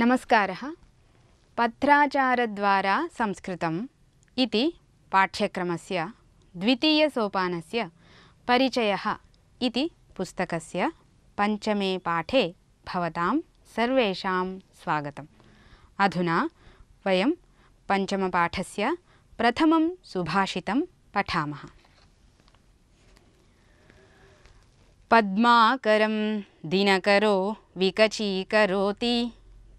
नमस्कारः पत्राचारद्वारा संस्कृतम् इति पाठ्यक्रमस्य द्वितीयसोपानस्य परिचयः इति पुस्तकस्य पञ्चमे पाठे भवतां सर्वेषां स्वागतम् अधुना वयं पञ्चमपाठस्य प्रथमं सुभाषितं पठामः पद्माकरं दिनकरो विकचीकरोति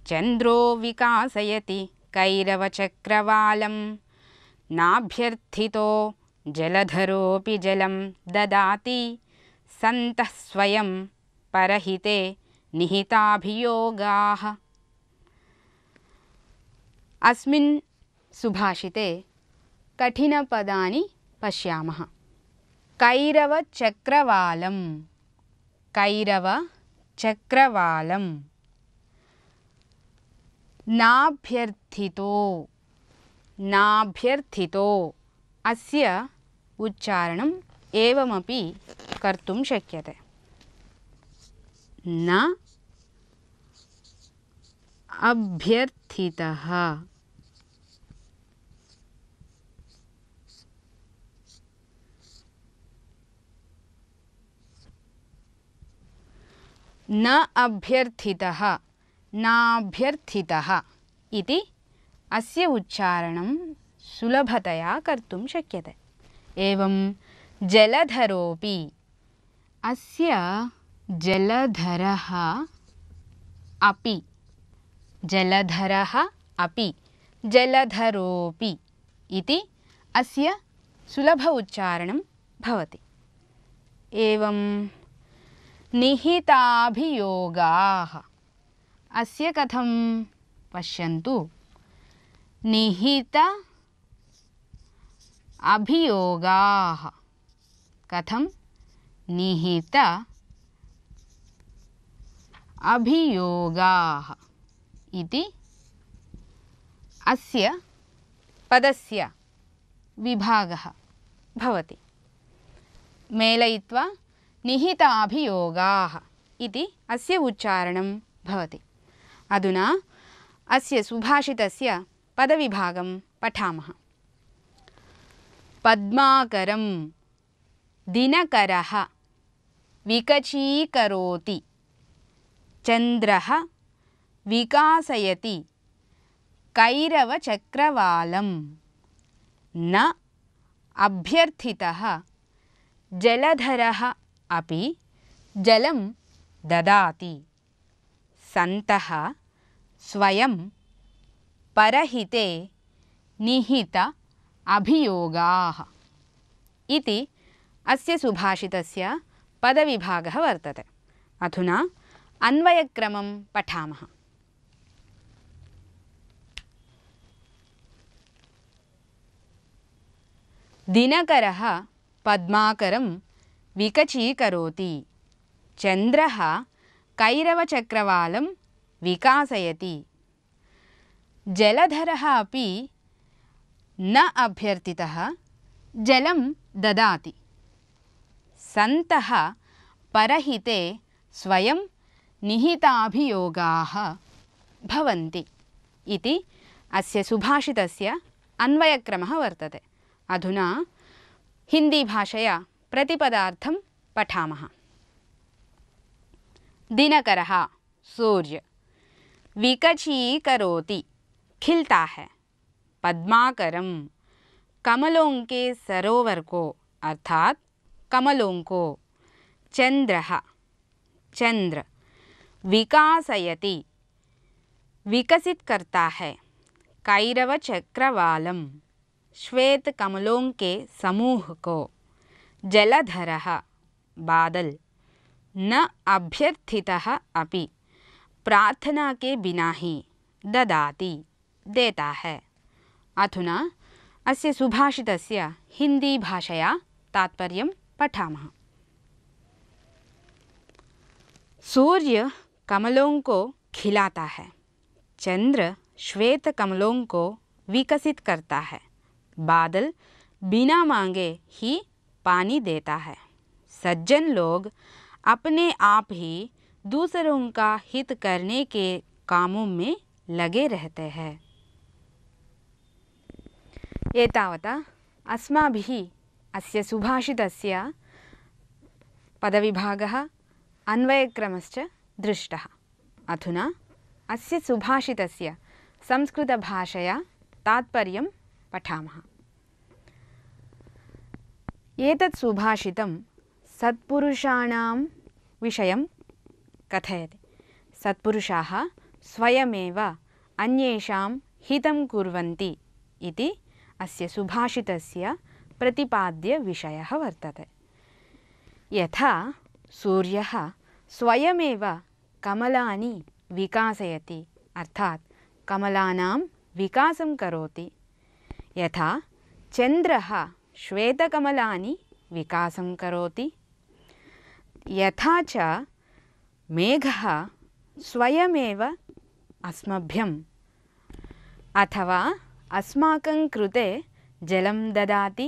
చంద్రో వికాసయతి కైరవచక్రవాళం నాభ్యర్థితో జలధరోపి జలం దదాతి సంతః స్వయం పరహితే నిహితాభియోగా అస్మిన్ సుభాషితే కఠినపదాని పశ్యామः కైరవ చక్రవాళం కైరవ చక్రవాళం नाभ्यर्थितो नाभ्यर्थितो अस्य उच्चारणम् एवमपि कर्तुं शक्यते न अभ्यर्थितः न अभ्यर्थितः नाभ्यर्थितः इति अस्य उच्चारणं सुलभतया कर्म शक्य एवं जलधरोपी अस्य जलधरः अपि जलधरः अपि जलधरोपि इति अस्य सुलभ उच्चारणं भवति एवं निहिताभियोगाः अस्य कथम पश्यन्तु निहित अभियोगाः कथम निहित अभियोगाः इति अस्य पदस्य विभागः भवति मेलयित्वा निहिता अभियोगाः इति अस्य उच्चारणं भवति अधुना अस्य सुभाषितस्य पदविभागं पठामः पद्माकरं दिनकरः विकचीकरोति चन्द्रः विकासयति कैरवचक्रवालं न अभ्यर्थितः जलधरः अपि जलं ददाति सन्तः स्वयं परहिते निहित अभियोगाः इति अस्य सुभाषितस्य पदविभागः वर्तते अधुना अन्वयक्रमं पठामः दिनकरः पद्माकरं विकचीकरोति चन्द्रः कैरवचक्रवालं विकासयति जलधरः अपि न अभ्यर्थितः जलं ददाति सन्तः परहिते स्वयं निहिताभियोगाः भवन्ति इति अस्य सुभाषितस्य अन्वयक्रमः वर्तते अधुना हिन्दीभाषया प्रतिपदार्थं पठामः दिनकरः सूर्य विकचीकरोति खिलता है पद्माकरम कमलों के सरोवर को अर्थात कमलों को चंद्र चंद्र विकासयति विकसित करता है कैरव चक्रवालम श्वेत कमलों के समूह को जलधर बादल न अभ्यर्थिता अभी प्रार्थना के बिना ही ददाती देता है अथुना अस्य सुभाषितस्य हिन्दीभाषया तात्पर्य पठा सूर्य कमलों को खिलाता है चंद्र श्वेत कमलों को विकसित करता है बादल बिना मांगे ही पानी देता है सज्जन लोग अपने आप ही दूसरों का हित करने के कामों में लगे रहते हैं एतावता अस्माभिः अस्य सुभाषितस्य पदविभागः अन्वयक्रमश्च दृष्टः अधुना अस्य सुभाषितस्य संस्कृतभाषया तात्पर्यं पठामः एतत् सुभाषितं सत्पुरुषाणां विषयं कथयति सत्पुरुषाः स्वयमेव अन्येषां हितं कुर्वन्ति इति अस्य सुभाषितस्य प्रतिपाद्यविषयः वर्तते यथा सूर्यः स्वयमेव कमलानि विकासयति अर्थात् कमलानां विकासं करोति यथा चन्द्रः श्वेतकमलानि विकासं करोति यथा च मेघः स्वयमेव अस्मभ्यम् अथवा अस्माकं कृते जलं ददाति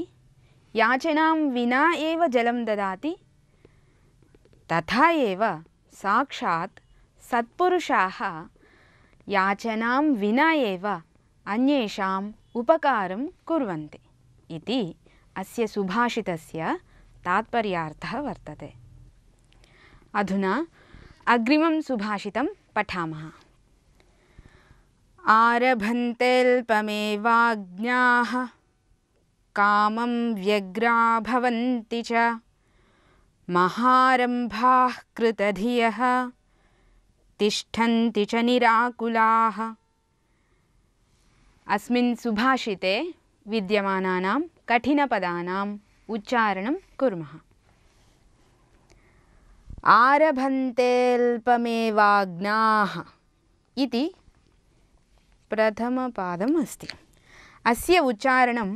याचनां विना एव जलं ददाति तथा एव साक्षात् सत्पुरुषाः याचनां विना एव अन्येषाम् उपकारं कुर्वन्ति इति अस्य सुभाषितस्य तात्पर्यार्थः वर्तते अधुना अग्रिम सुभाषितं पठा आरभन्तेऽल्पमेवाज्ञाः कामं व्यग्रा भवन्ति च महारम्भाः कृतधियः तिष्ठन्ति च निराकुलाः अस्मिन् सुभाषिते विद्यमानानां कठिनपदानाम् उच्चारणं कुर्मः आरभन्तेऽल्पमेवाज्ञाः इति प्रथमपादम् अस्ति अस्य उच्चारणम्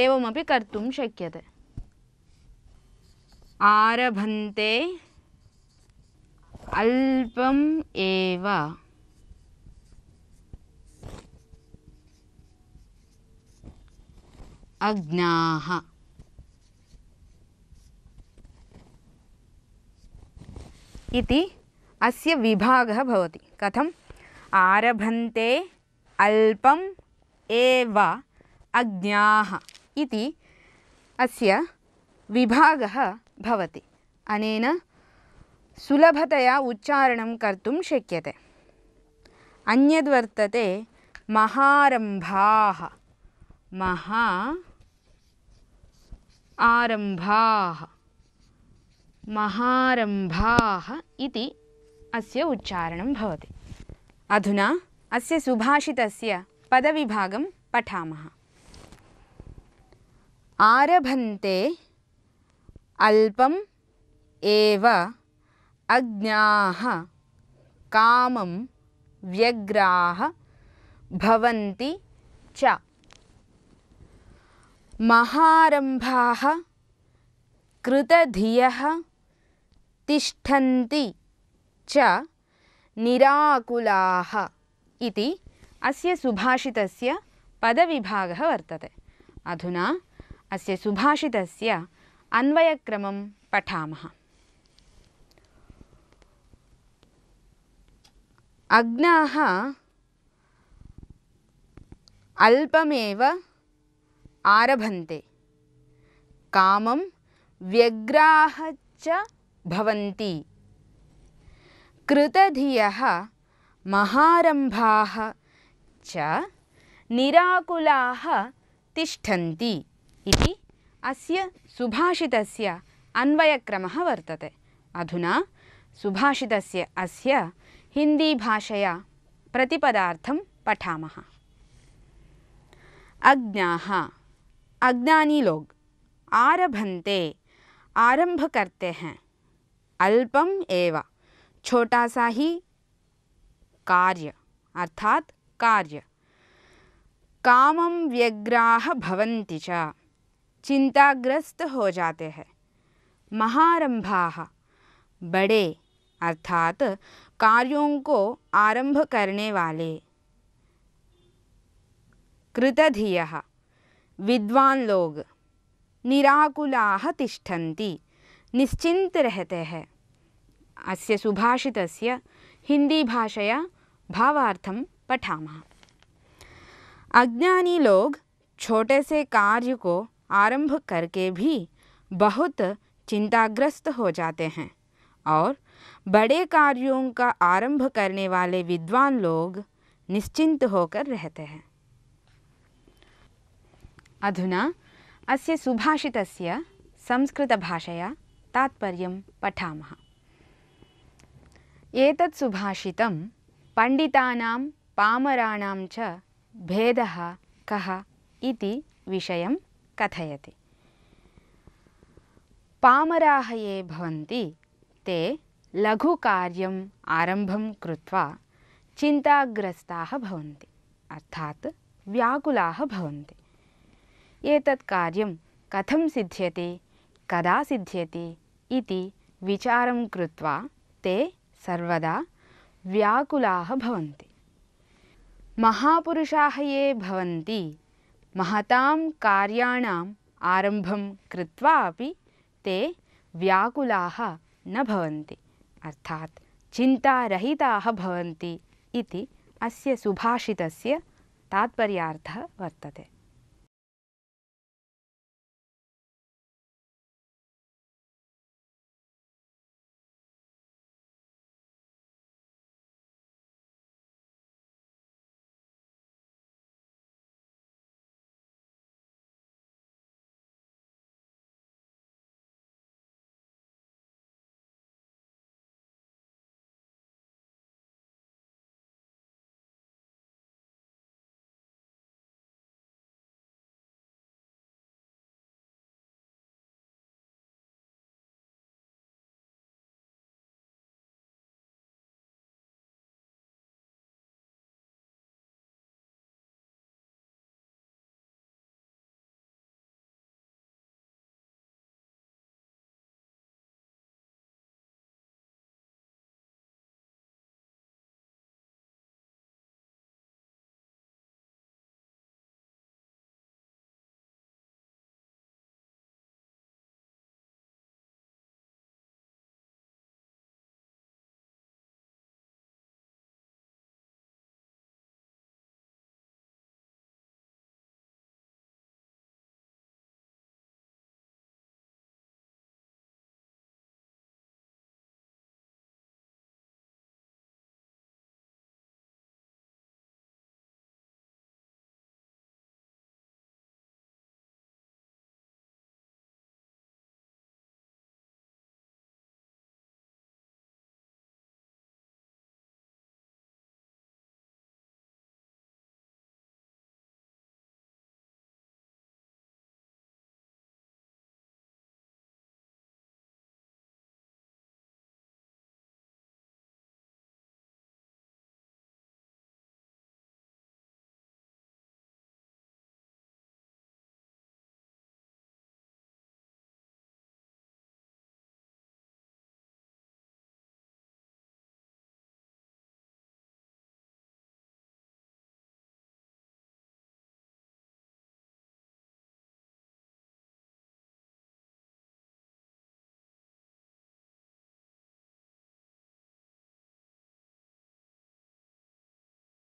एवमपि कर्तुं शक्यते आरभन्ते एव अज्ञाः इति अस्य विभागः भवति कथम् आरभन्ते अल्पम् एव अज्ञाः इति अस्य विभागः भवति अनेन सुलभतया उच्चारणं कर्तुं शक्यते अन्यद्वर्तते महारम्भाः महा आरम्भाः महारम्भाः इति अस्य उच्चारणं भवति अधुना अस्य सुभाषितस्य पदविभागं पठामः आरभन्ते अल्पम् एव अज्ञाः कामं व्यग्राः भवन्ति च महारम्भाः कृतधियः तिष्ठन्ति च निराकुलाः इति अस्य सुभाषितस्य पदविभागः वर्तते अधुना अस्य सुभाषितस्य अन्वयक्रमं पठामः अग्नाः अल्पमेव आरभन्ते कामं व्यग्राः च भवन्ति महारंभा महारम्भाः च निराकुलाः तिष्ठन्ति इति अस्य सुभाषितस्य अन्वयक्रमः वर्तते अधुना सुभाषितस्य अस्य हिन्दीभाषया प्रतिपदार्थं पठामः अज्ञाः अज्ञानी लोग आरभन्ते आरंभ करते हैं अल्पम एव छोटा सा ही कार्य अर्थात कार्य कामम व्यग्राह भवन्ति च चिंताग्रस्त हो जाते हैं महारंभा बड़े अर्थात कार्यों को आरंभ करने वाले कृतधीय विद्वान लोग निराकुला तिष्ठन्ति निश्चिंत रहते हैं अस्य हिंदी भाषया भावार्थम पठामा अज्ञानी लोग छोटे से कार्य को आरंभ करके भी बहुत चिंताग्रस्त हो जाते हैं और बड़े कार्यों का आरंभ करने वाले विद्वान लोग निश्चिंत होकर रहते हैं अधुना अस्य सुभाषितस्य संस्कृतभाषया तात्पर्यं पठामः एतत् सुभाषितं पण्डितानां पामराणां च भेदः कः इति विषयं कथयति पामराः ये भवन्ति ते लघुकार्यम् आरम्भं कृत्वा चिन्ताग्रस्ताः भवन्ति अर्थात् व्याकुलाः भवन्ति एतत् कार्यं कथं सिद्ध्यति कदा सिद्ध्यति इति विचारं कृत्वा ते सर्वदा व्याकुलाः भवन्ति महापुरुषाः ये भवन्ति महतां कार्याणाम् आरम्भं कृत्वा अपि ते व्याकुलाः न भवन्ति अर्थात् चिन्तारहिताः भवन्ति इति अस्य सुभाषितस्य तात्पर्यार्थः वर्तते